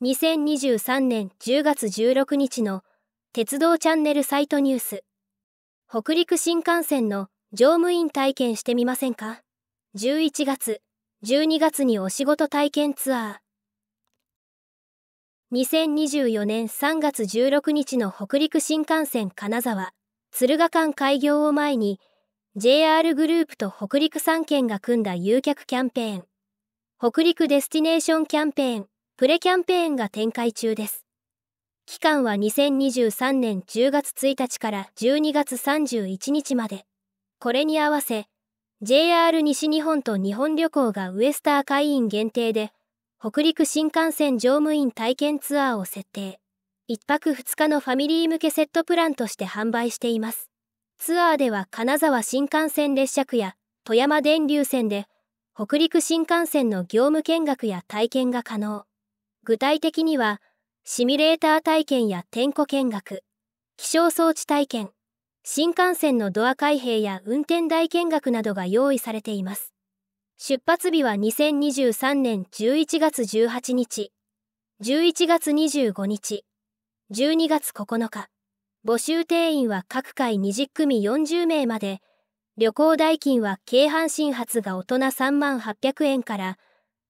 2023年10月16日の鉄道チャンネルサイトニュース北陸新幹線の乗務員体験してみませんか11月12月にお仕事体験ツアー2024年3月16日の北陸新幹線金沢敦賀間開業を前に JR グループと北陸3県が組んだ誘客キャンペーン北陸デスティネーションキャンペーンプレキャンペーンが展開中です。期間は2023年10月1日から12月31日まで。これに合わせ、JR 西日本と日本旅行がウエスター会員限定で、北陸新幹線乗務員体験ツアーを設定。1泊2日のファミリー向けセットプランとして販売しています。ツアーでは金沢新幹線列車区や富山電流線で、北陸新幹線の業務見学や体験が可能。具体的には、シミュレーター体験や点呼見学、気象装置体験、新幹線のドア開閉や運転台見学などが用意されています。出発日は2023年11月18日、11月25日、12月9日。募集定員は各回20組40名まで、旅行代金は京阪新発が大人3万800円から、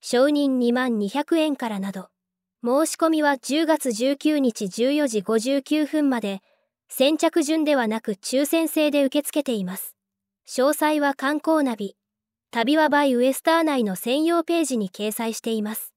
承認2万200円からなど。申し込みは10月19日14時59分まで、先着順ではなく抽選制で受け付けています。詳細は観光ナビ、旅はバイウエスター内の専用ページに掲載しています。